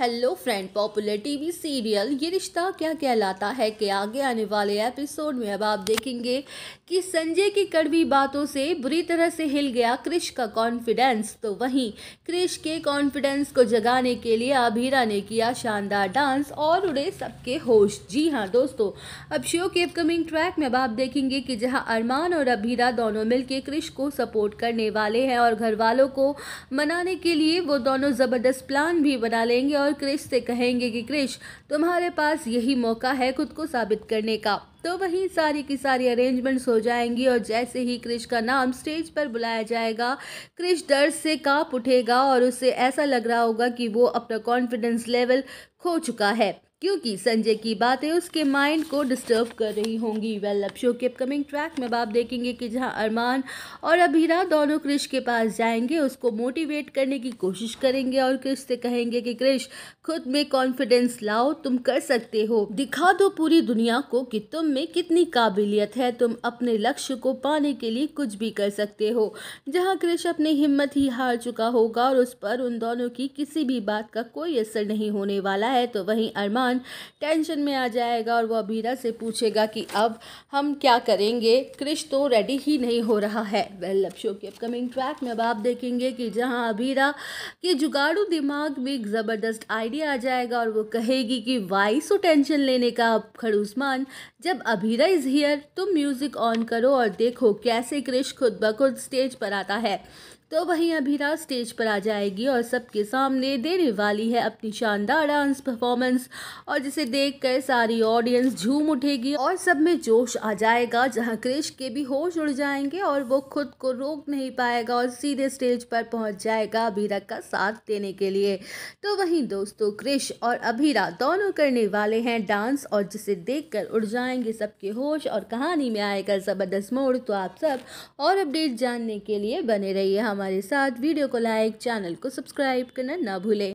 hello friend popular TV serial Yeh Rishta क्या कहलाता है कि आगे आने वाले एपिसोड में अब आप देखेंगे कि संजय की कड़वी बातों से बुरी तरह से हिल गया क्रिश का कॉन्फिडेंस तो वहीं क्रिश के कॉन्फिडेंस को जगाने के लिए अभीरा ने किया शानदार डांस और उड़े सबके होश जी हाँ दोस्तों अब शो के अपकमिंग ट्रैक में अब आप देखेंगे कि जहाँ अरमान और अभीरा दोनों मिल क्रिश को सपोर्ट करने वाले हैं और घर वालों को मनाने के लिए वो दोनों ज़बरदस्त प्लान भी बना लेंगे और क्रिश से कहेंगे कि क्रिश तुम्हारे पास यही मौका है खुद को साबित करने का तो वहीं सारी की सारी अरेंजमेंट्स हो जाएंगी और जैसे ही क्रिश का नाम स्टेज पर बुलाया जाएगा क्रिश डर से कांप उठेगा और उसे ऐसा लग रहा होगा कि वो अपना कॉन्फिडेंस लेवल खो चुका है क्योंकि संजय की बातें उसके माइंड को डिस्टर्ब कर रही होंगी वेल अब शो के अपकमिंग ट्रैक में आप देखेंगे कि जहां अरमान और अभीरा दोनों क्रिश के पास जाएंगे उसको मोटिवेट करने की कोशिश करेंगे और क्रिश से कहेंगे कि क्रिश खुद में कॉन्फिडेंस लाओ तुम कर सकते हो दिखा दो पूरी दुनिया को कि तुम में कितनी काबिलियत है तुम अपने लक्ष्य को पाने के लिए कुछ भी कर सकते हो जहाँ क्रिश अपनी हिम्मत ही हार चुका होगा और उस पर उन दोनों की किसी भी बात का कोई असर नहीं होने वाला है तो वहीं अरमान खान टेंशन में आ जाएगा और वो अबीरा से पूछेगा कि अब हम क्या करेंगे क्रिश तो रेडी ही नहीं हो रहा है वेल अब शो की अपकमिंग ट्रैक में अब आप देखेंगे कि जहाँ अबीरा के जुगाड़ू दिमाग में एक ज़बरदस्त आइडिया आ जाएगा और वो कहेगी कि वाई सो टेंशन लेने का अब खड़ूसमान जब अबीरा इज़ हियर तुम म्यूज़िक ऑन करो और देखो कैसे क्रिश खुद ब खुद स्टेज पर आता है तो वहीं अभिरा स्टेज पर आ जाएगी और सबके सामने देने वाली है अपनी शानदार डांस परफॉर्मेंस और जिसे देखकर सारी ऑडियंस झूम उठेगी और सब में जोश आ जाएगा जहां क्रिश के भी होश उड़ जाएंगे और वो खुद को रोक नहीं पाएगा और सीधे स्टेज पर पहुंच जाएगा अभिरा का साथ देने के लिए तो वहीं दोस्तों क्रिश और अभिरा दोनों करने वाले हैं डांस और जिसे कर उड़ जाएंगे सबके होश और कहानी में आएगा ज़बरदस्त मोड़ तो आप सब और अपडेट जानने के लिए बने रहिए हम हमारे साथ वीडियो को लाइक चैनल को सब्सक्राइब करना ना भूलें